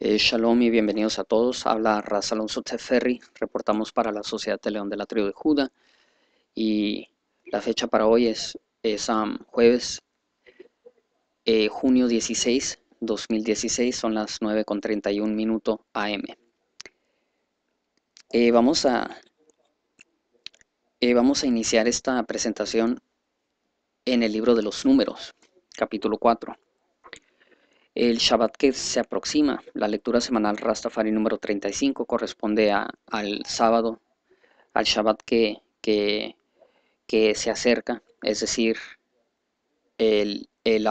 Eh, shalom y bienvenidos a todos. Habla Raz Alonso Teferri. Reportamos para la Sociedad de León de la Tribu de Juda. Y la fecha para hoy es, es jueves, eh, junio 16, 2016. Son las 9.31 minutos AM. vamos, a, eh, vamos a iniciar esta presentación en el libro de los números, capítulo 4. El Shabbat que se aproxima, la lectura semanal Rastafari número 35 corresponde a, al sábado, al Shabbat que, que, se acerca, es decir, el, el,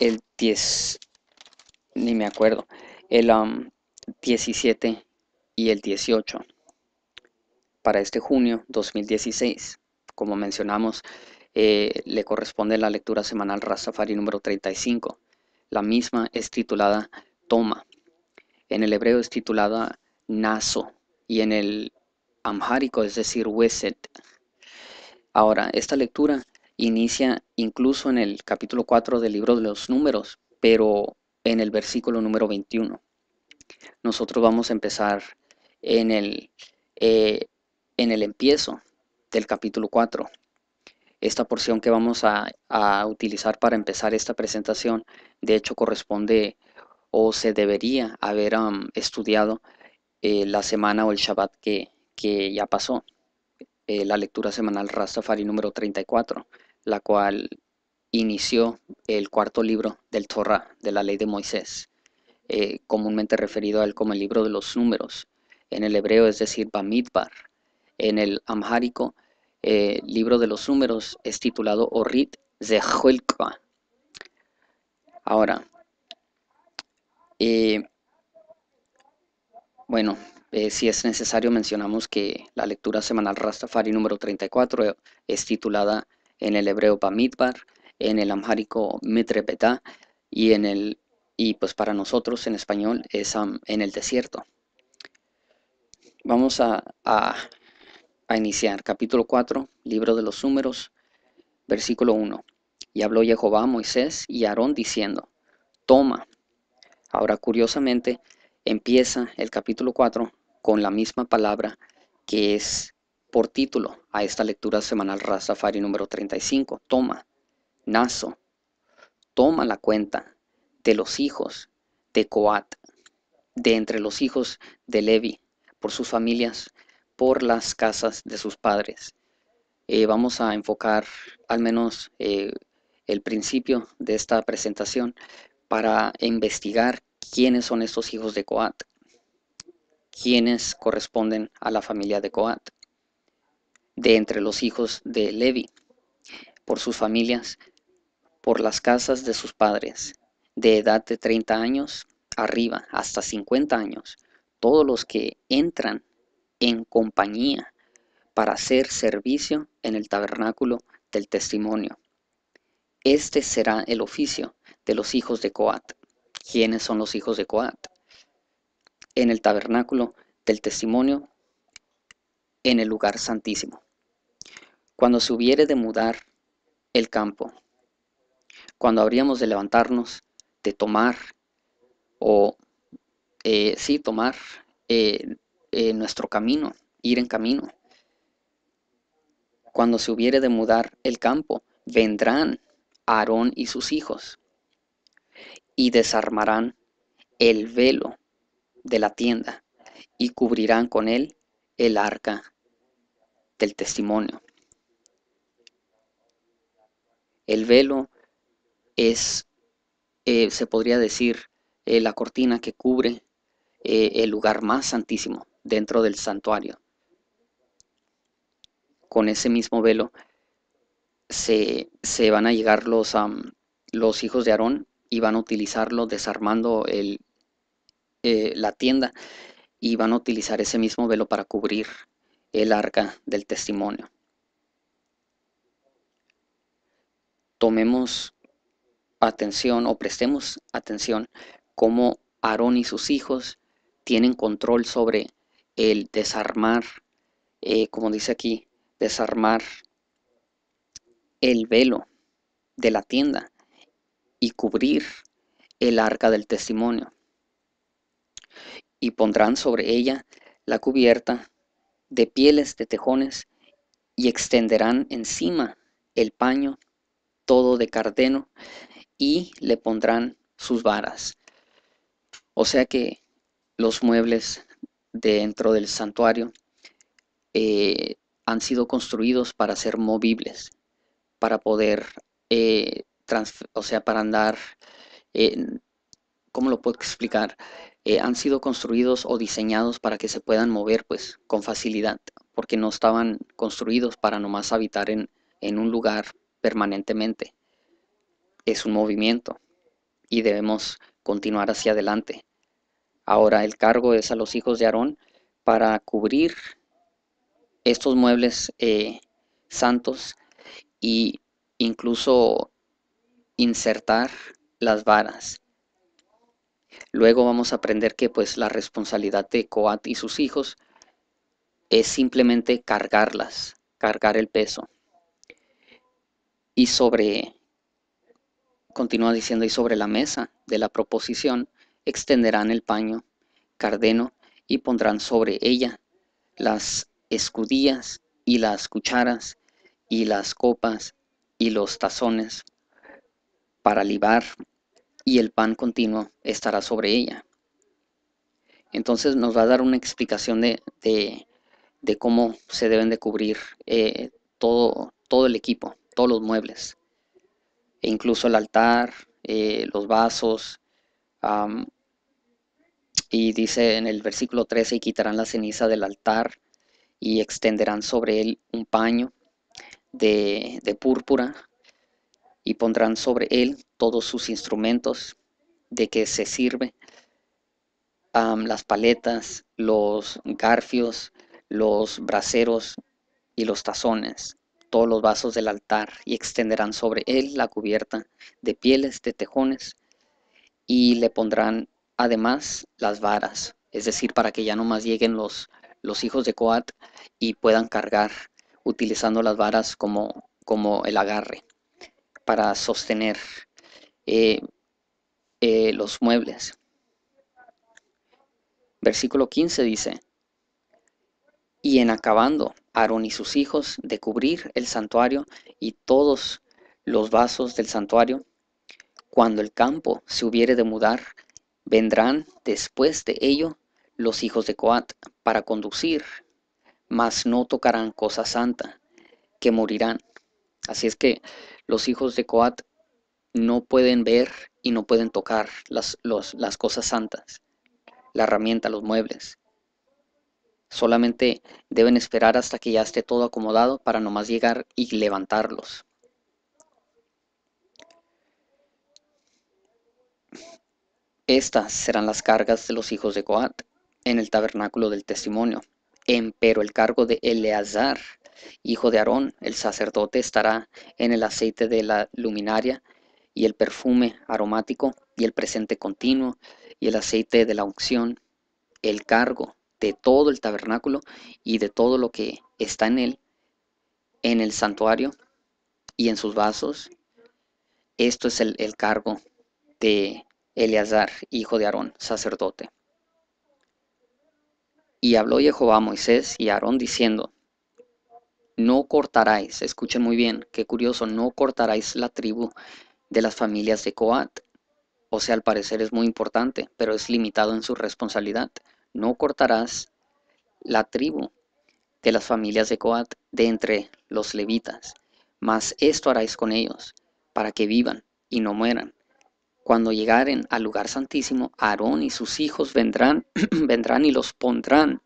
el 10, ni me acuerdo, el 17 y el 18 para este junio 2016. Como mencionamos, eh, le corresponde la lectura semanal Rastafari número 35. La misma es titulada Toma. En el hebreo es titulada Naso y en el Amharico es decir, Weset. Ahora, esta lectura inicia incluso en el capítulo 4 del libro de los números, pero en el versículo número 21. Nosotros vamos a empezar en el, eh, en el empiezo del capítulo 4 esta porción que vamos a, utilizar para empezar esta presentación, de hecho, corresponde o se debería haber estudiado eh, la semana o el Shabbat que, ya pasó, eh, la lectura semanal Rastafari número 34, la cual inició el cuarto libro del Torah, de la ley de Moisés, eh, comúnmente referido a él como el libro de los números, en el hebreo es decir Bamidbar, en el amhárico el eh, libro de los números es titulado Orrit Zehuelka. Ahora, eh, bueno, eh, si es necesario mencionamos que la lectura semanal Rastafari número 34 es titulada en el hebreo Pamitbar, en el amharico Mitrepetá y en el y pues para nosotros en español es en el desierto. Vamos a a iniciar, capítulo 4, libro de los números, versículo 1. Y habló Jehová Moisés y Aarón diciendo, toma. Ahora curiosamente empieza el capítulo 4 con la misma palabra que es por título a esta lectura semanal Rastafari número 35, toma, Nazo, toma la cuenta de los hijos de Coat, de entre los hijos de Levi, por sus familias, por las casas de sus padres. Eh, vamos a enfocar al menos eh, el principio de esta presentación para investigar quiénes son estos hijos de Coat, quiénes corresponden a la familia de Coat, de entre los hijos de Levi, por sus familias, por las casas de sus padres, de edad de 30 años arriba hasta 50 años, todos los que entran en compañía para hacer servicio en el tabernáculo del testimonio. Este será el oficio de los hijos de Coat. ¿Quiénes son los hijos de Coat? En el tabernáculo del testimonio, en el lugar santísimo. Cuando se hubiere de mudar el campo, cuando habríamos de levantarnos, de tomar o eh, sí tomar eh, eh, nuestro camino, ir en camino. Cuando se hubiere de mudar el campo, vendrán Aarón y sus hijos y desarmarán el velo de la tienda y cubrirán con él el arca del testimonio. El velo es, eh, se podría decir, eh, la cortina que cubre el lugar más santísimo, dentro del santuario. Con ese mismo velo se, van a llegar los, los hijos de Aarón y van a utilizarlo desarmando eh, la tienda y van a utilizar ese mismo velo para cubrir el arca del testimonio. Tomemos atención o prestemos atención cómo Aarón y sus hijos tienen control sobre el desarmar, eh, como dice aquí, desarmar el velo de la tienda y cubrir el arca del testimonio. Y pondrán sobre ella la cubierta de pieles de tejones y extenderán encima el paño todo de cardeno y le pondrán sus varas. O sea que los muebles dentro del santuario eh, han sido construidos para ser movibles, para poder, eh, o sea, para andar, eh, ¿cómo lo puedo explicar? Eh, han sido construidos o diseñados para que se puedan mover pues con facilidad, porque no estaban construidos para nomás habitar en, en un lugar permanentemente. Es un movimiento y debemos continuar hacia adelante Ahora el cargo es a los hijos de Aarón para cubrir estos muebles eh, santos e incluso insertar las varas. Luego vamos a aprender que pues la responsabilidad de Coat y sus hijos es simplemente cargarlas, cargar el peso. Y sobre, continúa diciendo, y sobre la mesa de la proposición, extenderán el paño cardeno y pondrán sobre ella las escudillas y las cucharas y las copas y los tazones para libar y el pan continuo estará sobre ella. Entonces nos va a dar una explicación de, cómo se deben de cubrir eh, todo, todo el equipo, todos los muebles, e incluso el altar, eh, los vasos, y dice en el versículo 13, quitarán la ceniza del altar y extenderán sobre él un paño de, de púrpura y pondrán sobre él todos sus instrumentos de que se sirve, las paletas, los garfios, los braseros y los tazones, todos los vasos del altar, y extenderán sobre él la cubierta de pieles de tejones, y le pondrán además las varas, es decir, para que ya no más lleguen los, los hijos de Coat y puedan cargar utilizando las varas como, como el agarre para sostener eh, eh, los muebles. Versículo 15 dice, y en acabando, Aarón y sus hijos de cubrir el santuario y todos los vasos del santuario, cuando el campo se hubiere de mudar, Vendrán después de ello los hijos de Coat para conducir, mas no tocarán cosa santa, que morirán. Así es que los hijos de Coat no pueden ver y no pueden tocar las, las cosas santas, la herramienta, los muebles. Solamente deben esperar hasta que ya esté todo acomodado para nomás llegar y levantarlos. Estas serán las cargas de los hijos de Coat en el tabernáculo del testimonio. Empero el cargo de Eleazar, hijo de Aarón, el sacerdote, estará en el aceite de la luminaria y el perfume aromático y el presente continuo y el aceite de la unción, el cargo de todo el tabernáculo y de todo lo que está en él, en el santuario y en sus vasos. Esto es el cargo de Eleazar, hijo de Aarón, sacerdote. Y habló Jehová a Moisés y a Aarón diciendo, no cortaráis, escuchen muy bien, qué curioso, no cortaráis la tribu de las familias de Coat. O sea, al parecer es muy importante, pero es limitado en su responsabilidad. No cortarás la tribu de las familias de Coat de entre los levitas, mas esto haráis con ellos, para que vivan y no mueran, cuando llegaren al lugar santísimo, Aarón y sus hijos vendrán, vendrán y los pondrán,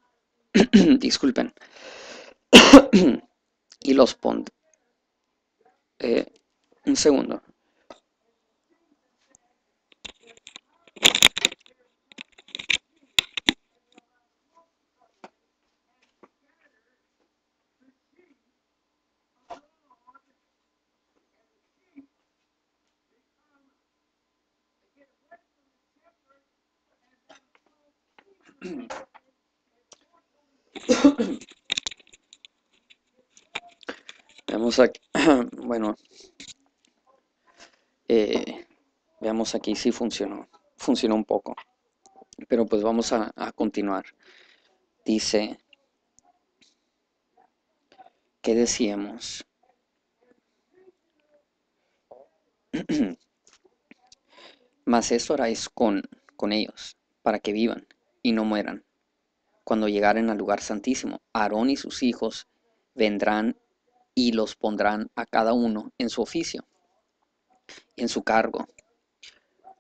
disculpen, y los pondrán, eh, un segundo, Veamos aquí, bueno, eh, veamos aquí si funcionó, funcionó un poco, pero pues vamos a, continuar. Dice, ¿qué decíamos? Más eso haráis con, con ellos, para que vivan y no mueran. Cuando llegaren al lugar santísimo, Aarón y sus hijos vendrán y los pondrán a cada uno en su oficio, en su cargo.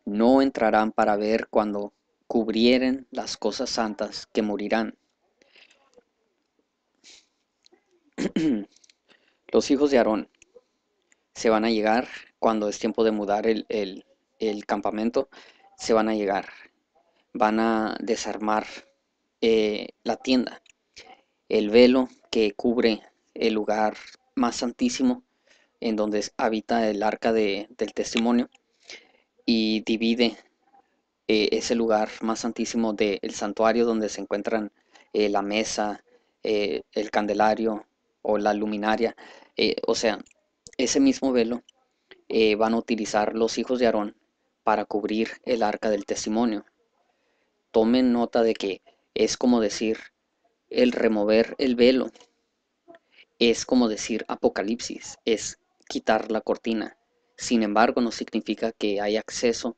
No entrarán para ver cuando cubrieren las cosas santas que morirán. los hijos de Aarón se van a llegar cuando es tiempo de mudar el, el campamento, se van a llegar van a desarmar eh, la tienda, el velo que cubre el lugar más santísimo en donde habita el arca del testimonio y divide eh, ese lugar más santísimo del santuario donde se encuentran eh, la mesa, el candelario o la luminaria. o sea, ese mismo velo van a utilizar los hijos de Aarón para cubrir el arca del testimonio tomen nota de que es como decir el remover el velo, es como decir apocalipsis, es quitar la cortina. Sin embargo, no significa que hay acceso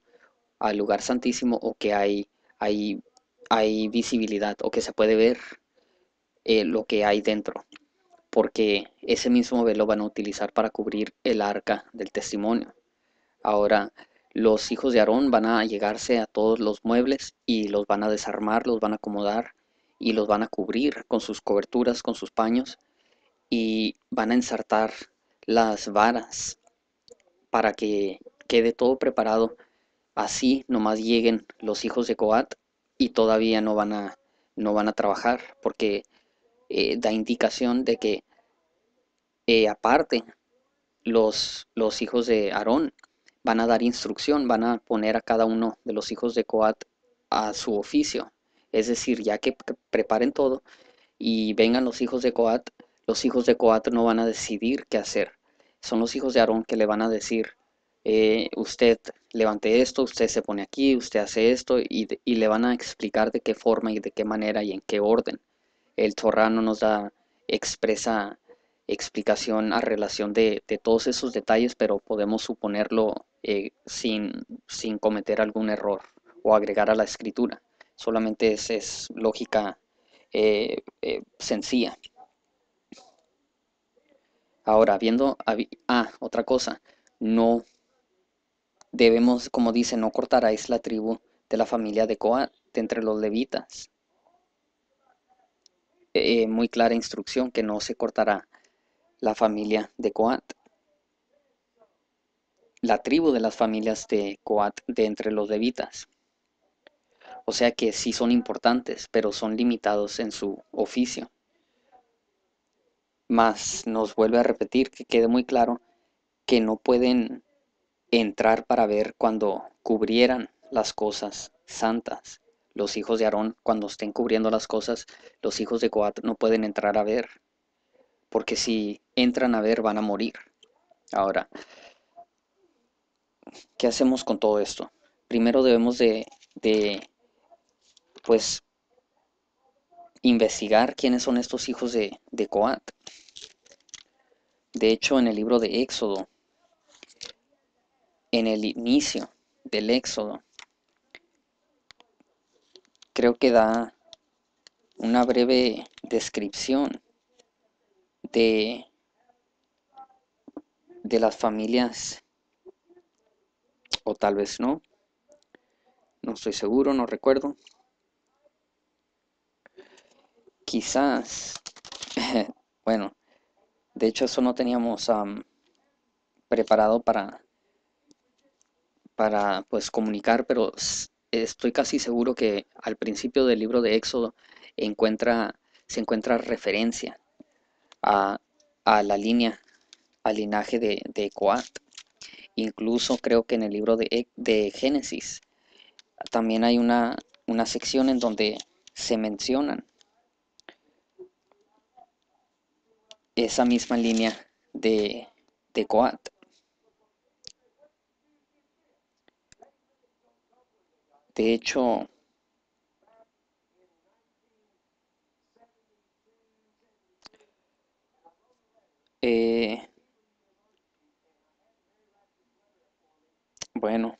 al lugar santísimo o que hay, hay visibilidad o que se puede ver eh, lo que hay dentro, porque ese mismo velo van a utilizar para cubrir el arca del testimonio. Ahora, los hijos de Aarón van a llegarse a todos los muebles y los van a desarmar, los van a acomodar y los van a cubrir con sus coberturas, con sus paños y van a ensartar las varas para que quede todo preparado. Así nomás lleguen los hijos de Coat y todavía no van a, no van a trabajar porque eh, da indicación de que eh, aparte los, los hijos de Aarón van a dar instrucción, van a poner a cada uno de los hijos de Coat a su oficio. Es decir, ya que preparen todo y vengan los hijos de Coat, los hijos de Coat no van a decidir qué hacer. Son los hijos de Aarón que le van a decir, eh, usted levante esto, usted se pone aquí, usted hace esto, y, le van a explicar de qué forma y de qué manera y en qué orden. El Torah no nos da expresa explicación a relación de todos esos detalles, pero podemos suponerlo eh, sin, cometer algún error o agregar a la escritura. Solamente es, es lógica eh, eh, sencilla. Ahora, viendo, ah, otra cosa, no debemos, como dice, no cortaráis la tribu de la familia de Coat, entre los levitas. muy clara instrucción que no se cortará la familia de Coat la tribu de las familias de Coat de entre los levitas. O sea que sí son importantes, pero son limitados en su oficio. Mas nos vuelve a repetir que quede muy claro que no pueden entrar para ver cuando cubrieran las cosas santas. Los hijos de Aarón, cuando estén cubriendo las cosas, los hijos de Coat no pueden entrar a ver, porque si entran a ver van a morir. Ahora, ¿qué hacemos con todo esto? Primero debemos de, pues, investigar quiénes son estos hijos de, de Coat. De hecho, en el libro de Éxodo, en el inicio del Éxodo, creo que da una breve descripción de, de las familias o tal vez no. No estoy seguro, no recuerdo. Quizás, bueno, de hecho eso no teníamos preparado para, para pues comunicar, pero estoy casi seguro que al principio del libro de Éxodo encuentra, se encuentra referencia a, a la línea, al linaje de, de Coat. Incluso creo que en el libro e, de, Génesis también hay una, una sección en donde se mencionan esa misma línea de, de Coat. De hecho, eh, bueno,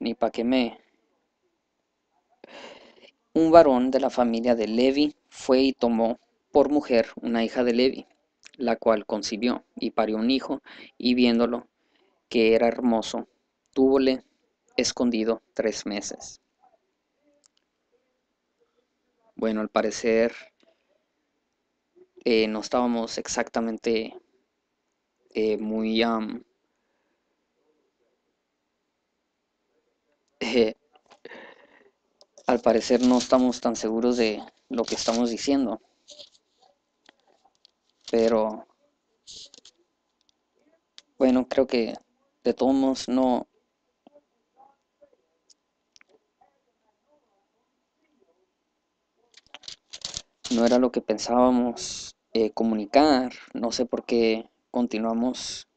ni para qué me... Un varón de la familia de Levi fue y tomó por mujer una hija de Levi, la cual concibió y parió un hijo, y viéndolo que era hermoso, túvole escondido tres meses. Bueno, al parecer eh, no estábamos exactamente eh, muy Eh, al parecer no estamos tan seguros de lo que estamos diciendo. Pero bueno, creo que de todos modos no no era lo que pensábamos eh, comunicar. No sé por qué continuamos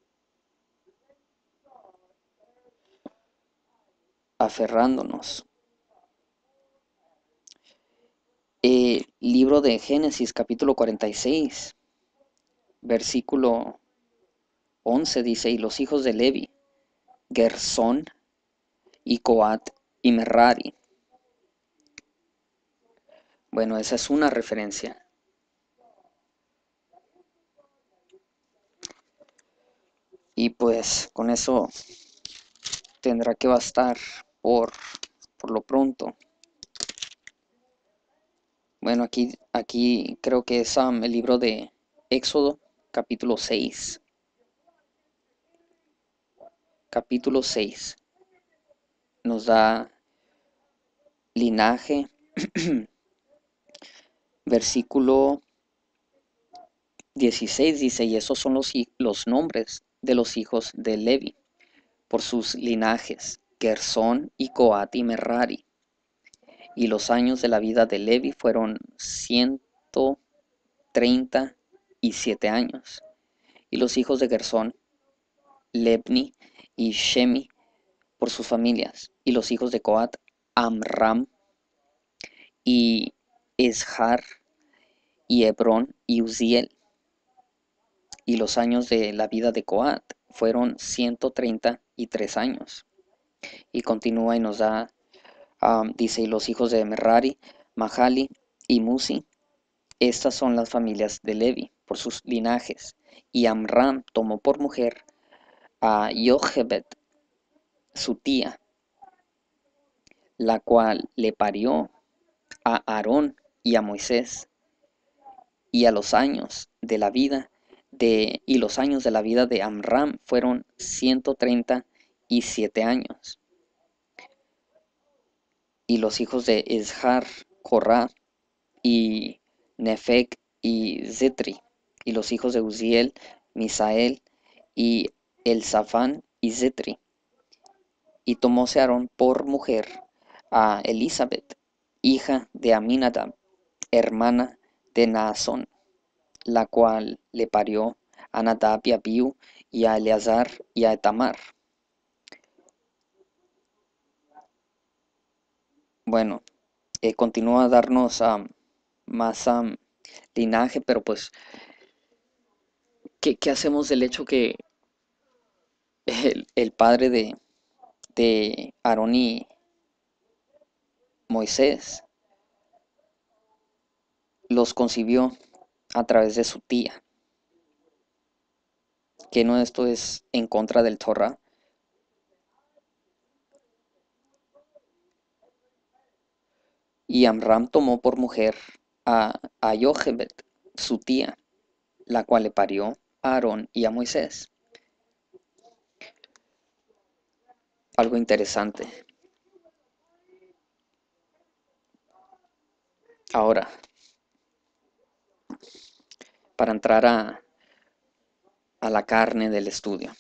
aferrándonos. El eh, libro de Génesis capítulo 46, versículo 11 dice, y los hijos de Levi, Gersón y Coat y Merari. Bueno, esa es una referencia. Y pues con eso tendrá que bastar por, por lo pronto. Bueno, aquí, aquí creo que es el libro de Éxodo, capítulo 6. Capítulo 6 nos da linaje, versículo 16 dice, y esos son los, los nombres de los hijos de Levi, por sus linajes. Gersón y Coat y Y los años de la vida de Levi fueron 137 años. Y los hijos de Gersón, Lebni y Shemi, por sus familias. Y los hijos de Coat, Amram y Eshar y Hebrón y Uziel. Y los años de la vida de Coat fueron 133 años. Y continúa y nos da, dice, y los hijos de Merari, Mahali y Musi, estas son las familias de Levi, por sus linajes. Y Amram tomó por mujer a Yochebed, su tía, la cual le parió a Aarón y a Moisés. Y a los años de la vida de y los años de la vida de Amram fueron 130 y siete años. Y los hijos de Ezhar, Corá y Nefek y Zetri Y los hijos de Uziel, Misael y Elzafán y Zetri Y tomóse Aarón por mujer a Elizabeth, hija de Aminadab, hermana de Naasón, la cual le parió a Nadab y a y a Eleazar y a Etamar. bueno, eh, continúa a darnos ah, más ah, linaje, pero pues, ¿qué, hacemos del hecho que el, padre de, de Aarón y Moisés los concibió a través de su tía? Que no esto es en contra del torá. Y Amram tomó por mujer a, a su tía, la cual le parió a Aarón y a Moisés. Algo interesante. Ahora, para entrar a la carne del estudio.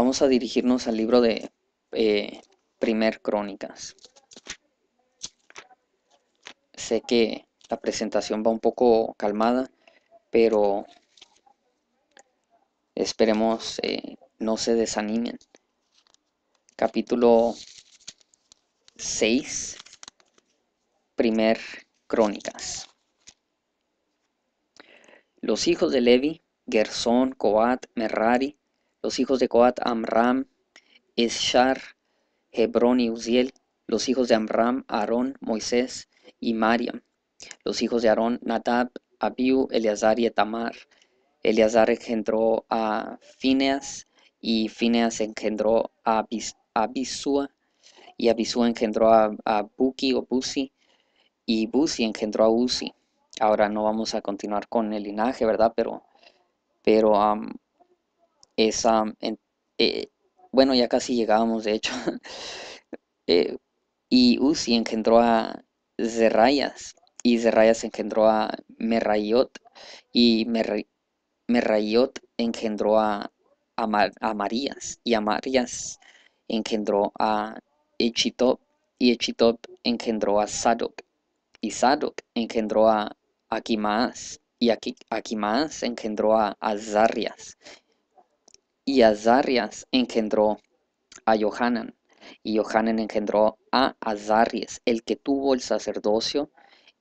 Vamos a dirigirnos al libro de eh, Primer Crónicas. Sé que la presentación va un poco calmada, pero esperemos eh, no se desanimen. Capítulo 6, Primer Crónicas. Los hijos de Levi, Gersón, Coat, Merrari... Los hijos de Coat, Amram, Eshar, Hebrón y Uziel. Los hijos de Amram, Aarón, Moisés y Mariam. Los hijos de Aarón, Natab, Abiú, Eleazar y Etamar. Eleazar engendró a Phineas y Phineas engendró a Abisua y Abisua engendró a, Buki o Busi y Busi engendró a Uzi. Ahora no vamos a continuar con el linaje, ¿verdad? Pero, pero eh, bueno, ya casi llegábamos, de hecho, eh, y Uzi uh, engendró a Zerayas, y Zerayas engendró a Merayot, y Mer, Merayot engendró a, a, Marías, y a Marías engendró a Echitop, y Echitop engendró a Sadok y Sadok engendró a Akimaas, y Akimaas engendró a Azarias, y Azarias engendró a Johanan, y Johanan engendró a Azarias, el que tuvo el sacerdocio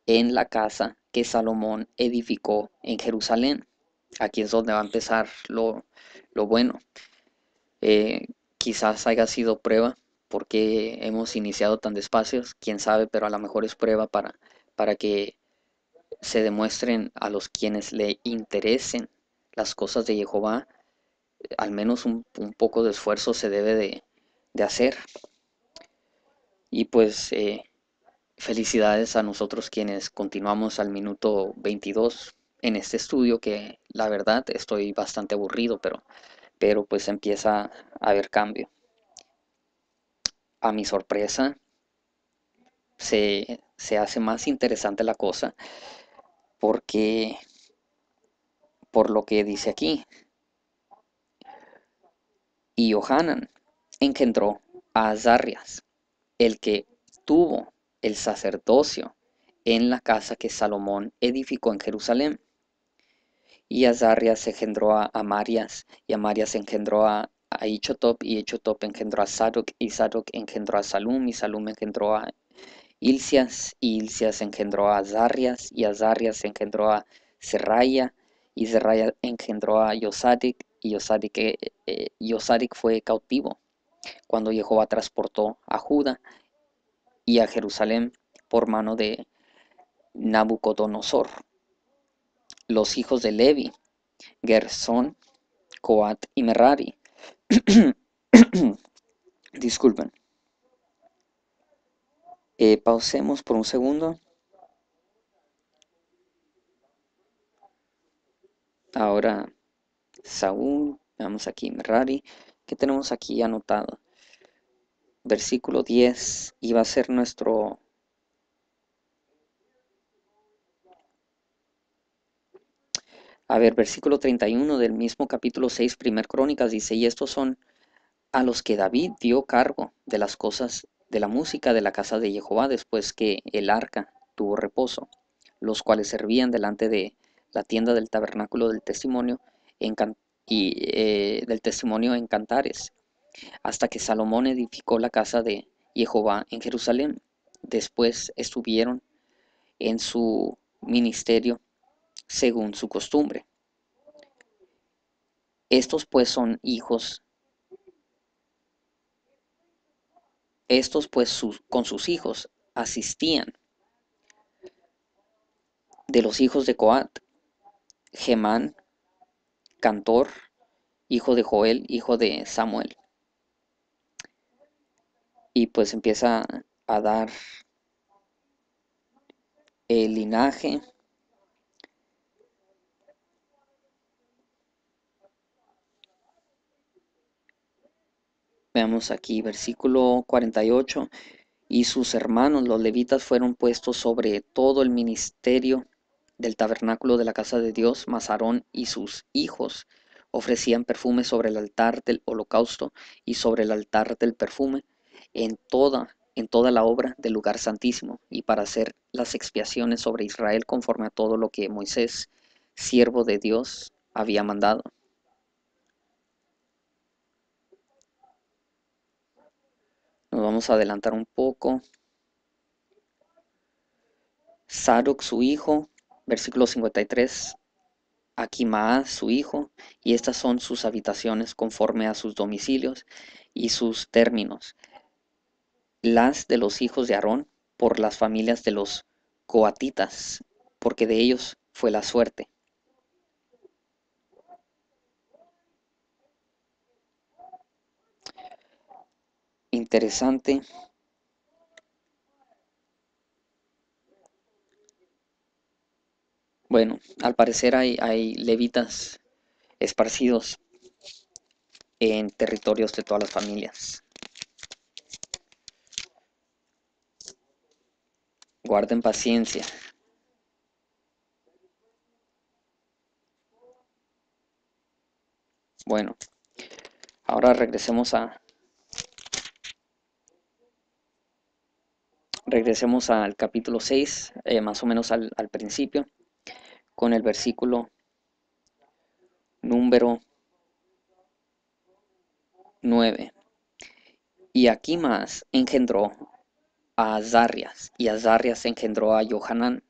en la casa que Salomón edificó en Jerusalén. Aquí es donde va a empezar lo, bueno. Eh, quizás haya sido prueba porque hemos iniciado tan despacio, quién sabe, pero a lo mejor es prueba para, para que se demuestren a los quienes le interesen las cosas de Jehová al menos un, poco de esfuerzo se debe de, hacer. Y pues eh, felicidades a nosotros quienes continuamos al minuto 22 en este estudio que la verdad estoy bastante aburrido, pero, pues empieza a haber cambio. A mi sorpresa, se, se hace más interesante la cosa porque por lo que dice aquí, y Johanan engendró a Azarias, el que tuvo el sacerdocio en la casa que Salomón edificó en Jerusalén. Y Azarias engendró a Amarias, y Amarias engendró a, Ichotop, y Ichotop engendró a Sadoc, y Sadoc engendró a Salum, y Salum engendró a Ilcias, y Ilcias engendró a Azarias, y Azarias engendró a Serraya, y Zeraya engendró a Yosadik, y Yosadik, eh, eh, fue cautivo cuando Jehová transportó a Judá y a Jerusalén por mano de Nabucodonosor. Los hijos de Levi, Gersón, Coat y Merari. Disculpen. Eh, pausemos por un segundo. Ahora Saúl, veamos aquí Merari, que tenemos aquí anotado. Versículo 10, iba a ser nuestro A ver, versículo 31 del mismo capítulo 6, primer crónicas, dice, y estos son a los que David dio cargo de las cosas de la música de la casa de Jehová después que el arca tuvo reposo, los cuales servían delante de la tienda del tabernáculo del testimonio y, eh, del testimonio en Cantares, hasta que Salomón edificó la casa de Jehová en Jerusalén. Después estuvieron en su ministerio según su costumbre. Estos pues son hijos, estos pues con sus hijos asistían de los hijos de Coat, Gemán, cantor, hijo de Joel, hijo de Samuel. Y pues empieza a dar el linaje. Veamos aquí versículo 48. Y sus hermanos, los levitas, fueron puestos sobre todo el ministerio del tabernáculo de la casa de Dios, Masarón y sus hijos ofrecían perfume sobre el altar del holocausto y sobre el altar del perfume en toda en toda la obra del lugar santísimo y para hacer las expiaciones sobre Israel conforme a todo lo que Moisés, siervo de Dios, había mandado. Nos vamos a adelantar un poco. Sarok, su hijo, Versículo 53. más su hijo, y estas son sus habitaciones conforme a sus domicilios y sus términos, las de los hijos de Aarón por las familias de los coatitas, porque de ellos fue la suerte. Interesante Bueno, al parecer hay, levitas esparcidos en territorios de todas las familias. Guarden paciencia. Bueno, ahora regresemos a... Regresemos al capítulo 6, eh, más o menos al principio con el versículo número 9. Y aquí más engendró a Azarias, y Azarias engendró a Johanán,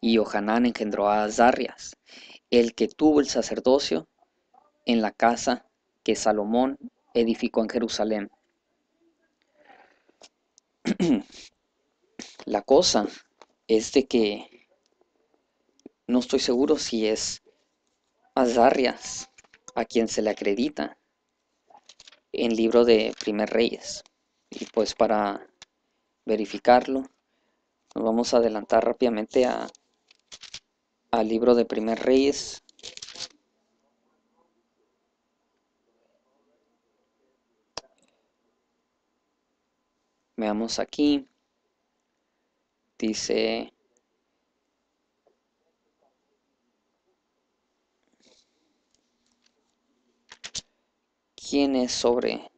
y Johanan engendró a Azarias, el que tuvo el sacerdocio en la casa que Salomón edificó en Jerusalén. la cosa es de que no estoy seguro si es Azarias a quien se le acredita en libro de Primer Reyes. Y pues para verificarlo, nos vamos a adelantar rápidamente a, al libro de Primer Reyes. Veamos aquí. Dice quién es sobre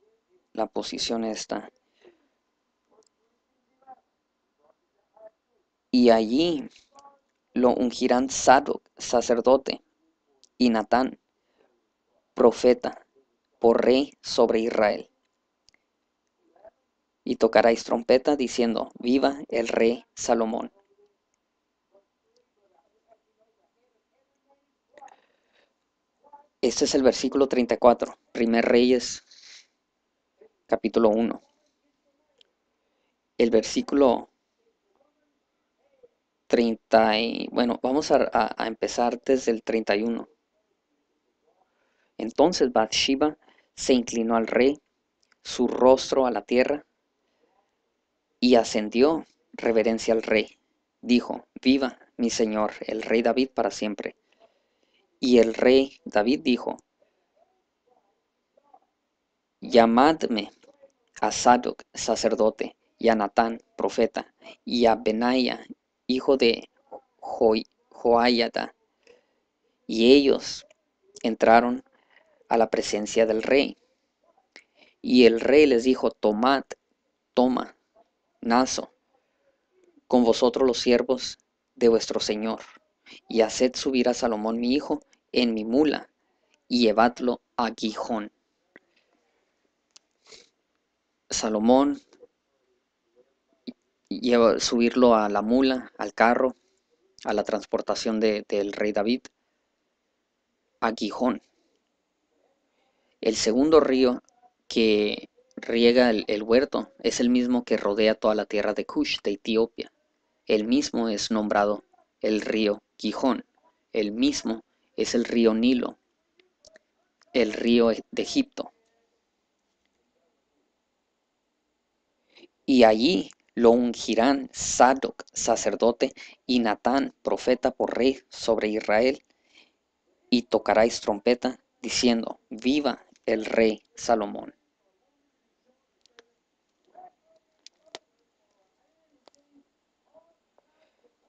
la posición esta. Y allí lo ungirán Sadoc, sacerdote, y Natán, profeta, por rey sobre Israel. Y tocaráis trompeta diciendo, viva el rey Salomón. Este es el versículo 34, Primer Reyes, capítulo 1. El versículo 30 y, bueno, vamos a, a empezar desde el 31. Entonces Bathsheba se inclinó al rey, su rostro a la tierra, y ascendió reverencia al rey. Dijo, viva mi señor, el rey David para siempre. Y el rey David dijo, llamadme a Sadoc sacerdote, y a Natán profeta, y a Benaya hijo de jo Y ellos entraron a la presencia del rey. Y el rey les dijo, tomad, toma, nazo, con vosotros los siervos de vuestro Señor y haced subir a Salomón mi hijo en mi mula, y llevadlo a Gijón. Salomón subirlo a la mula, al carro, a la transportación del rey David, a Gijón. El segundo río que riega el, huerto es el mismo que rodea toda la tierra de Cush, de Etiopía. El mismo es nombrado el río Gijón, el mismo es el río Nilo, el río de Egipto. Y allí lo ungirán Sadoc, sacerdote, y Natán, profeta por rey sobre Israel, y tocaráis trompeta, diciendo, viva el rey Salomón.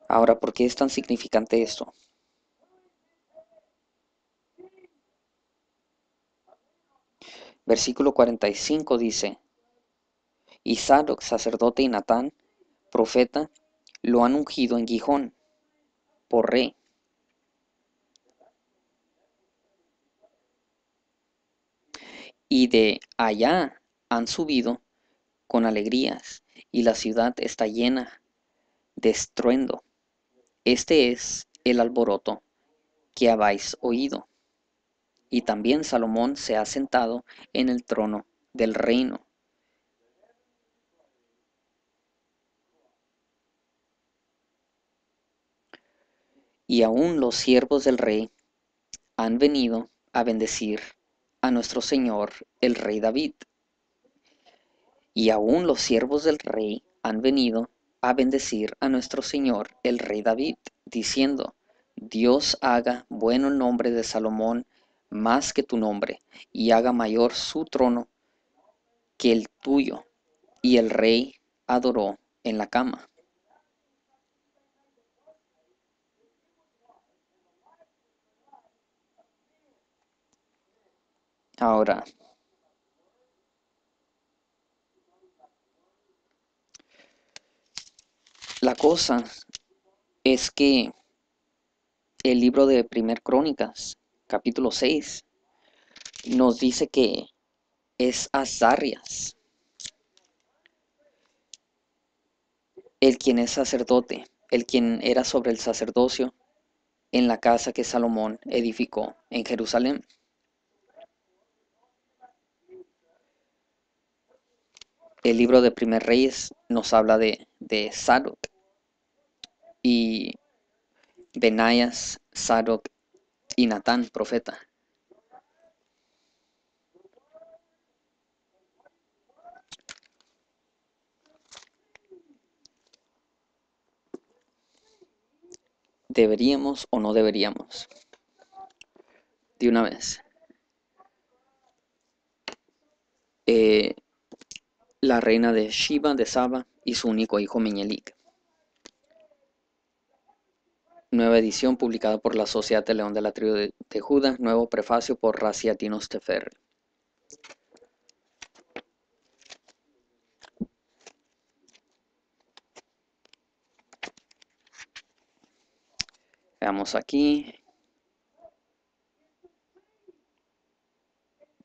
Ahora, ¿por qué es tan significante esto? Versículo 45 dice, y Sadoc, sacerdote, y Natán, profeta, lo han ungido en Gijón por rey. Y de allá han subido con alegrías, y la ciudad está llena de estruendo. Este es el alboroto que habéis oído. Y también Salomón se ha sentado en el trono del reino. Y aún los siervos del rey han venido a bendecir a nuestro Señor el rey David. Y aún los siervos del rey han venido a bendecir a nuestro Señor el rey David, diciendo, Dios haga bueno nombre de Salomón más que tu nombre, y haga mayor su trono que el tuyo. Y el rey adoró en la cama. Ahora, La cosa es que el libro de Primer Crónicas, capítulo 6, nos dice que es Azarias el quien es sacerdote, el quien era sobre el sacerdocio en la casa que Salomón edificó en Jerusalén. El libro de Primer Reyes nos habla de, de y Benayas, Sadoc y Natán, profeta. ¿Deberíamos o no deberíamos? De una vez. Eh, la reina de Shiva de Saba y su único hijo Menelik. Nueva edición publicada por la Sociedad de León de la Tribu de, Judas. Nuevo prefacio por Raciatino Tefer. Veamos aquí.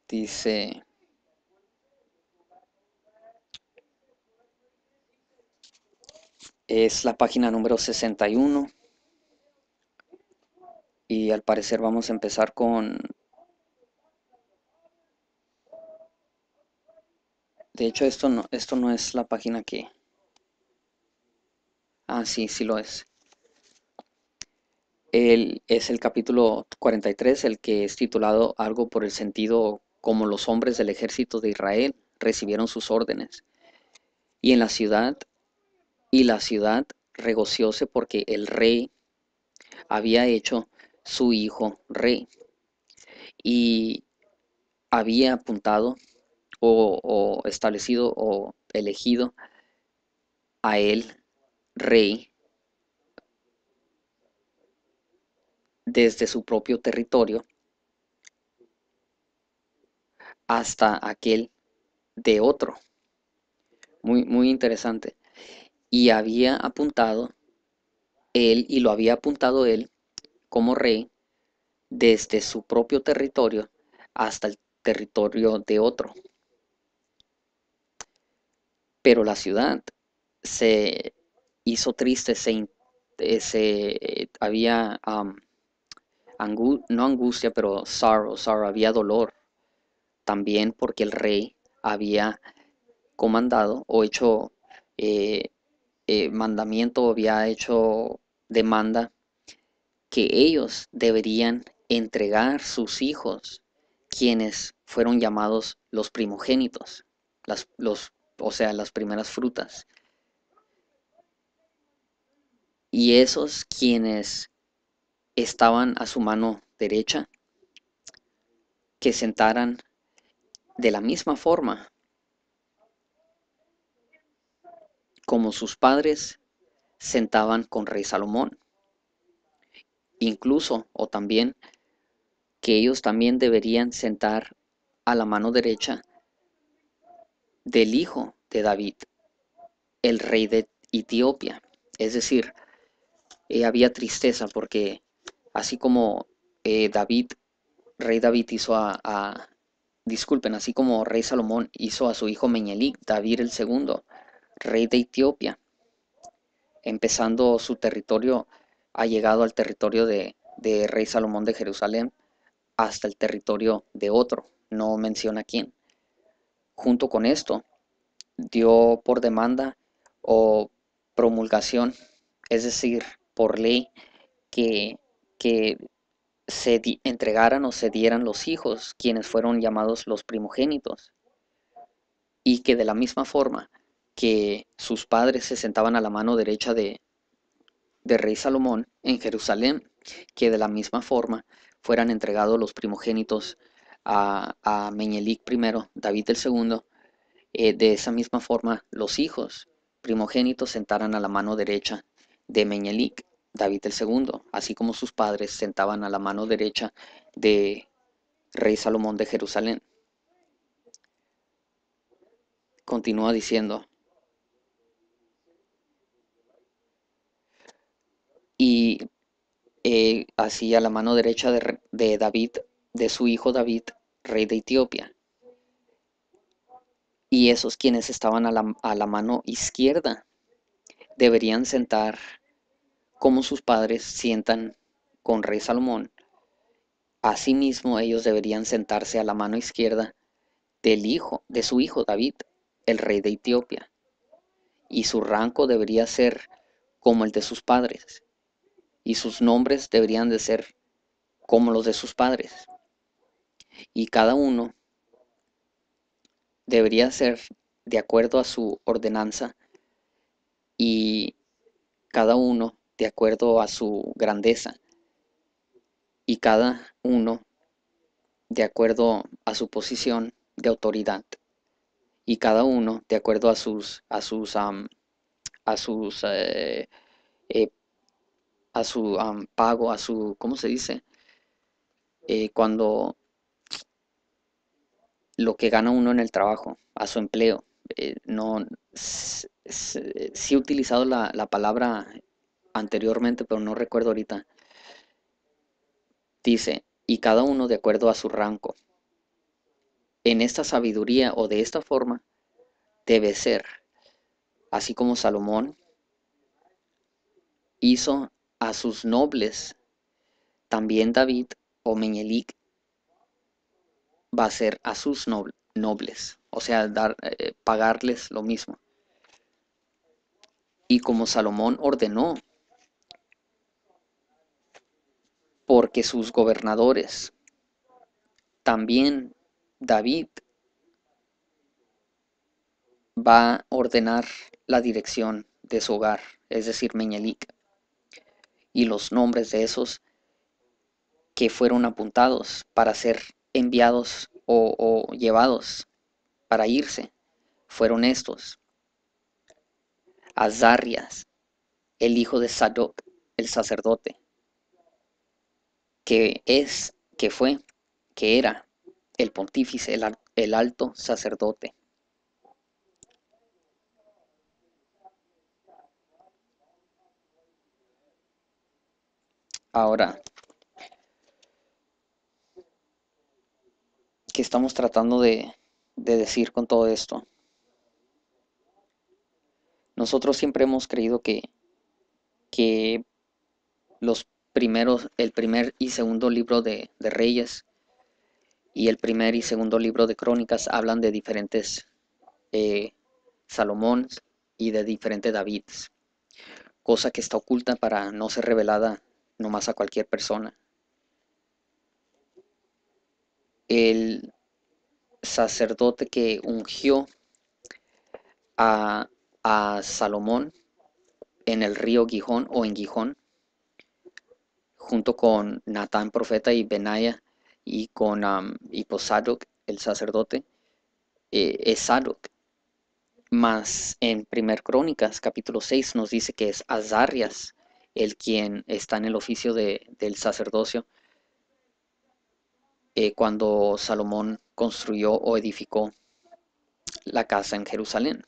Dice. Es la página número 61 y al parecer vamos a empezar con de hecho esto no esto no es la página que ah sí sí lo es es el capítulo 43 el que es titulado algo por el sentido como los hombres del ejército de Israel recibieron sus órdenes y en la ciudad y la ciudad regocióse porque el rey había hecho su hijo rey. Y había apuntado o, establecido o elegido a él rey desde su propio territorio hasta aquel de otro. Muy, muy interesante. Y había apuntado él, y lo había apuntado él, como rey desde su propio territorio hasta el territorio de otro. Pero la ciudad se hizo triste, se, eh, se había no angustia, pero sorrow, sorrow, había dolor. También porque el rey había comandado o hecho eh, eh, mandamiento, había hecho demanda que ellos deberían entregar sus hijos, quienes fueron llamados los primogénitos, los, o sea, las primeras frutas. Y esos quienes estaban a su mano derecha, que sentaran de la misma forma como sus padres sentaban con rey Salomón incluso o también que ellos también deberían sentar a la mano derecha del hijo de David, el rey de Etiopía. Es decir, eh, había tristeza porque así como eh, David, rey David hizo a, disculpen, así como rey Salomón hizo a su hijo Meñelic, David el segundo, rey de Etiopía, empezando su territorio ha llegado al territorio de, Rey Salomón de Jerusalén hasta el territorio de otro, no menciona quién. Junto con esto, dio por demanda o promulgación, es decir, por ley, que, se entregaran o se dieran los hijos, quienes fueron llamados los primogénitos, y que de la misma forma que sus padres se sentaban a la mano derecha de, de rey Salomón en Jerusalén, que de la misma forma fueran entregados los primogénitos a, a Meñelic I, David II. Eh, de esa misma forma los hijos primogénitos sentaran a la mano derecha de Meñelic, David II, así como sus padres sentaban a la mano derecha de rey Salomón de Jerusalén. Continúa diciendo, y eh, así a la mano derecha de, David, de su hijo David, rey de Etiopía. Y esos quienes estaban a la, mano izquierda deberían sentar como sus padres sientan con rey Salomón. Asimismo, ellos deberían sentarse a la mano izquierda del hijo, de su hijo David, el rey de Etiopía. Y su rango debería ser como el de sus padres, y sus nombres deberían de ser como los de sus padres. Y cada uno debería ser de acuerdo a su ordenanza y cada uno de acuerdo a su grandeza y cada uno de acuerdo a su posición de autoridad y cada uno de acuerdo a sus a sus a sus eh, eh, a su pago, a su, ¿cómo se dice? Eh, cuando lo que gana uno en el trabajo, a su empleo. Eh, no, eh, sí he utilizado la, la, palabra anteriormente, pero no recuerdo ahorita. Dice, y cada uno de acuerdo a su rango. En esta sabiduría o de esta forma debe ser, así como Salomón hizo a sus nobles. También David o Meñelik, va a ser a sus nobles, o sea, dar, eh, pagarles lo mismo. Y como Salomón ordenó, porque sus gobernadores, también David va a ordenar la dirección de su hogar, es decir, Meñelic y los nombres de esos que fueron apuntados para ser enviados o, llevados para irse fueron estos. Azarias, el hijo de Sadoc, el sacerdote, que es, que fue, que era el pontífice, el alto sacerdote. Ahora, ¿qué estamos tratando de, decir con todo esto? Nosotros siempre hemos creído que, los primeros, el primer y segundo libro de, Reyes y el primer y segundo libro de Crónicas hablan de diferentes eh, Salomón y de diferentes David, cosa que está oculta para no ser revelada no más a cualquier persona. El sacerdote que ungió a, Salomón en el río Gijón o en Gijón, junto con Natán profeta y Benaya y con um, y pues el sacerdote, eh, es Sadoc. Mas en Primer Crónicas, capítulo 6, nos dice que es Azarias, el quien está en el oficio del sacerdocio, eh, cuando Salomón construyó o edificó la casa en Jerusalén.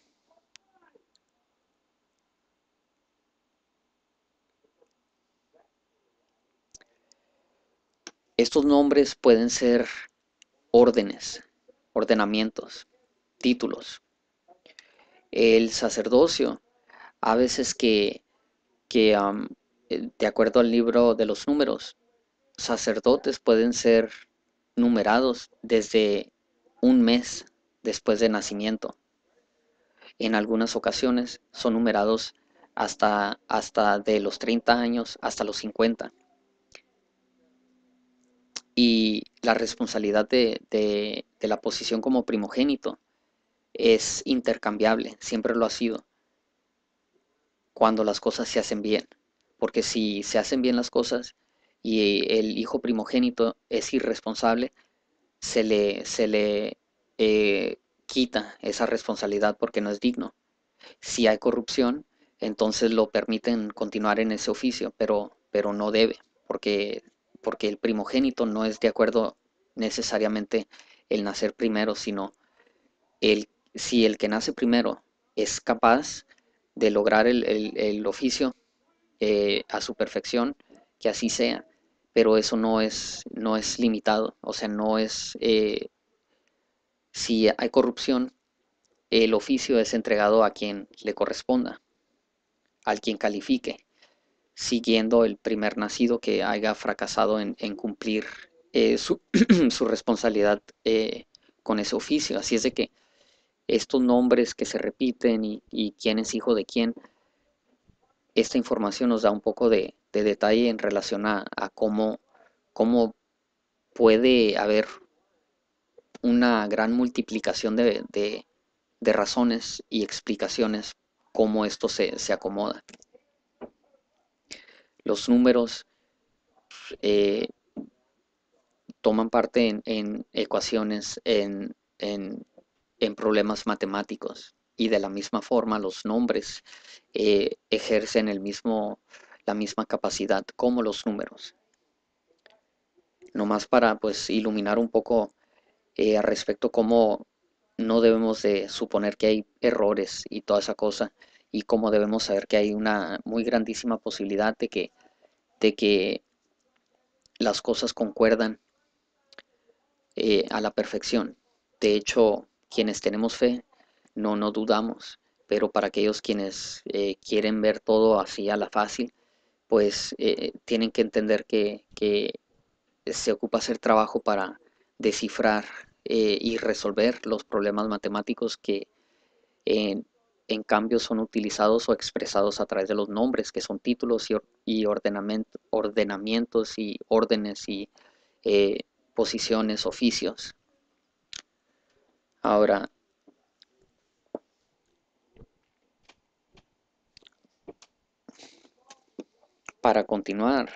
Estos nombres pueden ser órdenes, ordenamientos, títulos. El sacerdocio, a veces que que eh, de acuerdo al libro de los números, sacerdotes pueden ser numerados desde un mes después de nacimiento. En algunas ocasiones son numerados hasta, hasta de los 30 años hasta los 50. Y la responsabilidad de la posición como primogénito es intercambiable, siempre lo ha sido cuando las cosas se hacen bien. Porque si se hacen bien las cosas y el hijo primogénito es irresponsable, se le, se le eh, quita esa responsabilidad porque no es digno. Si hay corrupción, entonces lo permiten continuar en ese oficio, pero, pero no debe, porque, porque el primogénito no es de acuerdo necesariamente el nacer primero, sino el, si el que nace primero es capaz de lograr el, oficio eh, a su perfección, que así sea, pero eso no es, no es limitado, o sea, no es, eh, si hay corrupción, el oficio es entregado a quien le corresponda, al quien califique, siguiendo el primer nacido que haya fracasado en, cumplir eh, su, su, responsabilidad con ese oficio. Así es de que estos nombres que se repiten y, quién es hijo de quién, esta información nos da un poco de, detalle en relación a, cómo, cómo puede haber una gran multiplicación de, razones y explicaciones cómo esto se, se acomoda. Los números eh, toman parte en, ecuaciones, en en problemas matemáticos. Y de la misma forma los nombres eh, ejercen el mismo, la misma capacidad como los números. Nomás para pues iluminar un poco al eh, respecto cómo no debemos de suponer que hay errores y toda esa cosa y cómo debemos saber que hay una muy grandísima posibilidad de que, de que las cosas concuerdan eh, a la perfección. De hecho, quienes tenemos fe, no, no dudamos, pero para aquellos quienes eh, quieren ver todo así a la fácil, pues eh, eh, tienen que entender que, se ocupa hacer trabajo para descifrar y resolver los problemas matemáticos que en, cambio son utilizados o expresados a través de los nombres, que son títulos y, ordenamientos y órdenes y posiciones, oficios. Ahora, para continuar,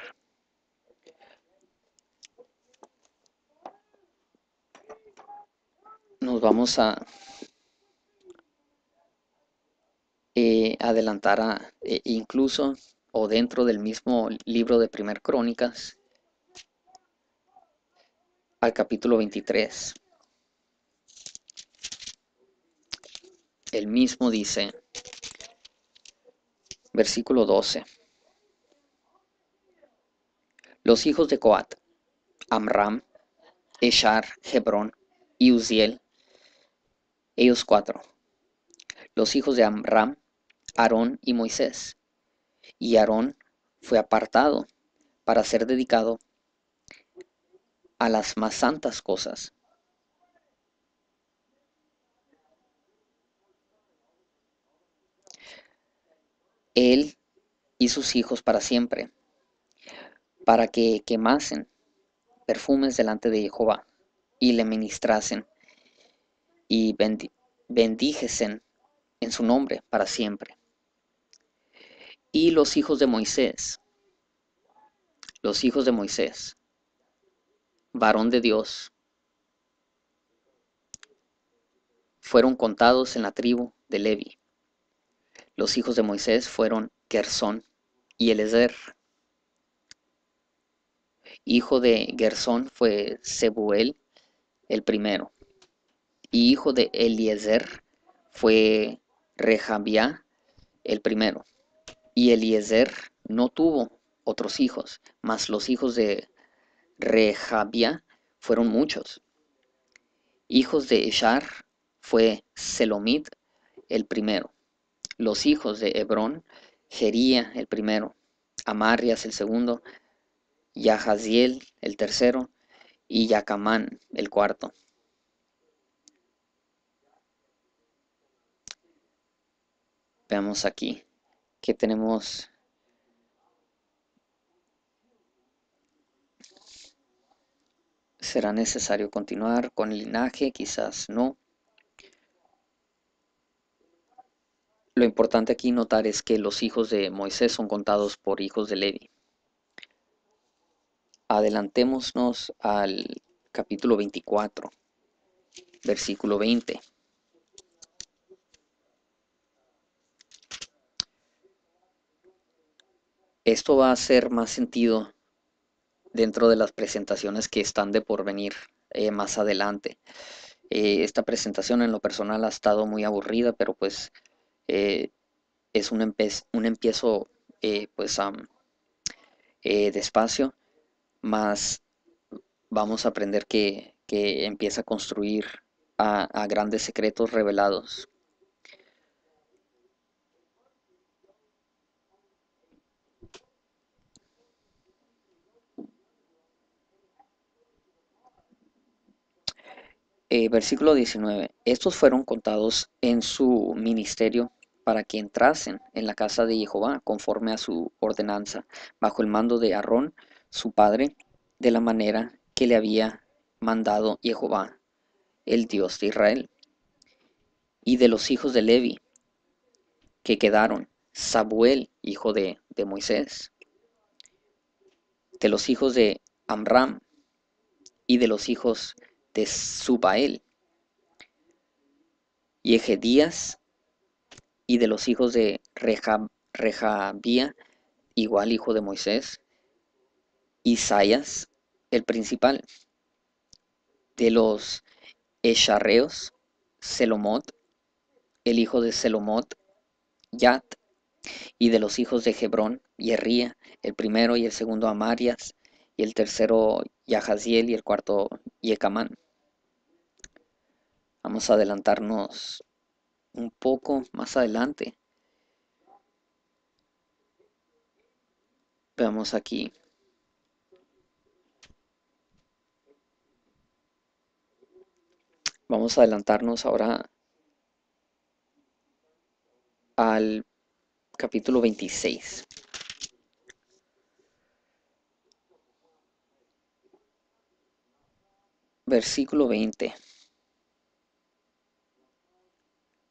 nos vamos a eh, adelantar a eh, incluso o dentro del mismo libro de Primer Crónicas al capítulo 23. el mismo dice, versículo 12, los hijos de Coat, Amram, Eshar, Hebrón y Uziel, ellos cuatro, los hijos de Amram, Aarón y Moisés. Y Aarón fue apartado para ser dedicado a las más santas cosas, él y sus hijos para siempre, para que quemasen perfumes delante de Jehová y le ministrasen y bendijesen en su nombre para siempre. Y los hijos de Moisés, los hijos de Moisés, varón de Dios, fueron contados en la tribu de Levi los hijos de Moisés fueron Gersón y Eliezer. Hijo de Gersón fue Zebuel el primero. Y hijo de Eliezer fue Rejabía el primero. Y Eliezer no tuvo otros hijos, mas los hijos de Rejabía fueron muchos. Hijos de Eshar fue Selomit el primero. Los hijos de Hebrón, Jería el primero, Amarrias el segundo, Yahaziel el tercero y Yacamán el cuarto. Veamos aquí que tenemos será necesario continuar con el linaje, quizás no. Lo importante aquí notar es que los hijos de Moisés son contados por hijos de Levi. Adelantémonos al capítulo 24, versículo 20. Esto va a hacer más sentido dentro de las presentaciones que están de por venir eh, más adelante. Eh, esta presentación en lo personal ha estado muy aburrida, pero pues eh, es un, un empiezo eh, pues eh, despacio, más vamos a aprender que, empieza a construir a, grandes secretos revelados. versículo 19. Estos fueron contados en su ministerio para que entrasen en la casa de Jehová conforme a su ordenanza, bajo el mando de Aarón, su padre, de la manera que le había mandado Jehová, el Dios de Israel. Y de los hijos de Levi, que quedaron, Sabuel, hijo de, de Moisés, de los hijos de Amram y de los hijos de Subael, y y de los hijos de Reja, Rejabía, igual hijo de Moisés, Isaías, el principal, de los Echarreos, Selomot, el hijo de Selomot, Yat, y de los hijos de Hebrón, Yerría, el primero y el segundo Amarias, y el tercero Yahaziel, y el cuarto Yecamán. Vamos a adelantarnos un poco más adelante. Veamos aquí. Vamos a adelantarnos ahora al capítulo 26. Versículo 20.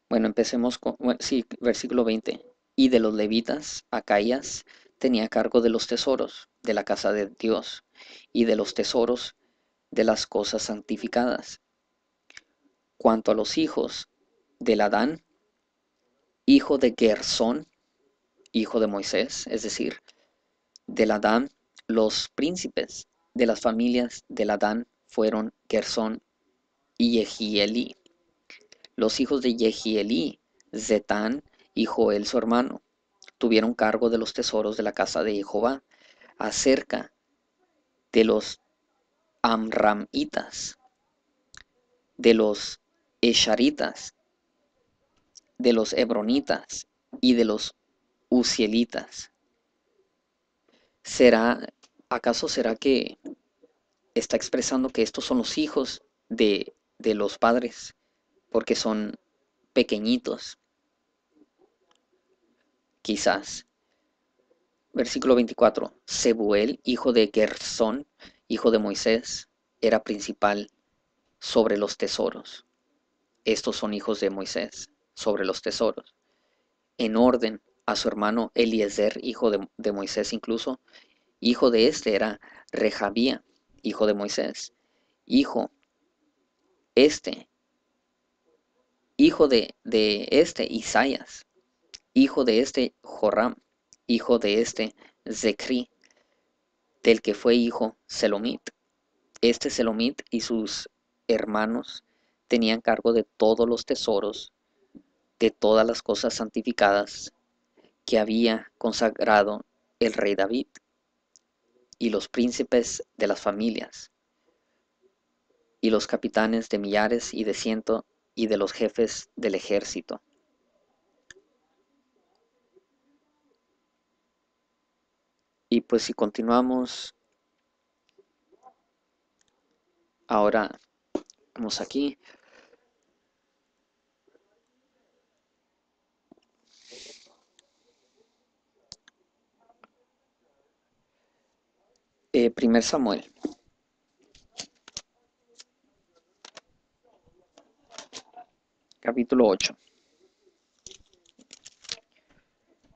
Bueno, empecemos con, sí, versículo 20. Y de los levitas, Acaías tenía cargo de los tesoros de la casa de Dios y de los tesoros de las cosas santificadas. Cuanto a los hijos de Adán, hijo de Gersón, hijo de Moisés, es decir, de Adán, los príncipes de las familias de Adán fueron Gersón y Egieli. Los hijos de Yehielí, Zetán y Joel su hermano, tuvieron cargo de los tesoros de la casa de Jehová, acerca de los Amramitas, de los Esharitas, de los Hebronitas y de los Uzielitas. ¿Será, acaso será que está expresando que estos son los hijos de, de los padres porque son pequeñitos. Quizás. Versículo 24. Sebuel, hijo de Gersón, hijo de Moisés, era principal sobre los tesoros. Estos son hijos de Moisés, sobre los tesoros. En orden a su hermano Eliezer, hijo de, Moisés incluso. Hijo de este era Rejabía, hijo de Moisés. Hijo este hijo de, este Isaías, hijo de este Joram, hijo de este Zecri, del que fue hijo Selomit. Este Selomit y sus hermanos tenían cargo de todos los tesoros, de todas las cosas santificadas que había consagrado el rey David y los príncipes de las familias y los capitanes de millares y de cientos y de los jefes del ejército. Y pues si continuamos, ahora vamos aquí. Eh, primer Samuel. capítulo 8.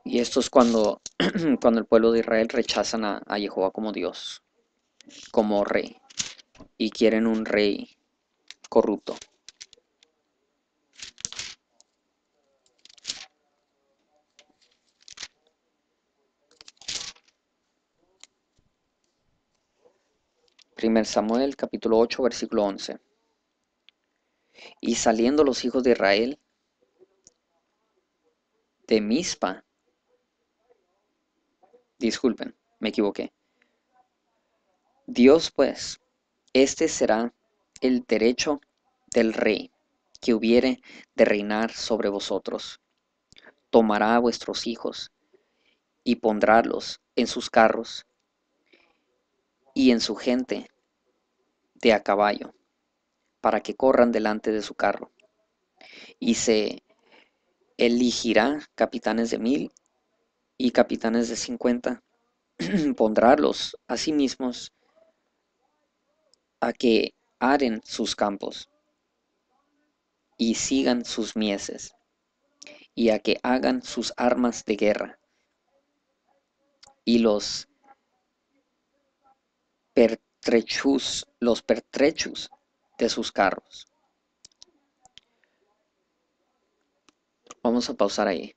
Y esto es cuando, cuando el pueblo de Israel rechazan a, a Jehová como Dios, como rey, y quieren un rey corrupto. Primer Samuel capítulo 8 versículo 11. Y saliendo los hijos de Israel de mispa, disculpen, me equivoqué. Dios pues, este será el derecho del rey que hubiere de reinar sobre vosotros. Tomará a vuestros hijos y pondrálos en sus carros y en su gente de a caballo para que corran delante de su carro. Y se elegirá capitanes de mil y capitanes de cincuenta. Pondrálos a sí mismos a que aren sus campos y sigan sus mieses y a que hagan sus armas de guerra y los pertrechus, los pertrechus de sus carros. Vamos a pausar ahí.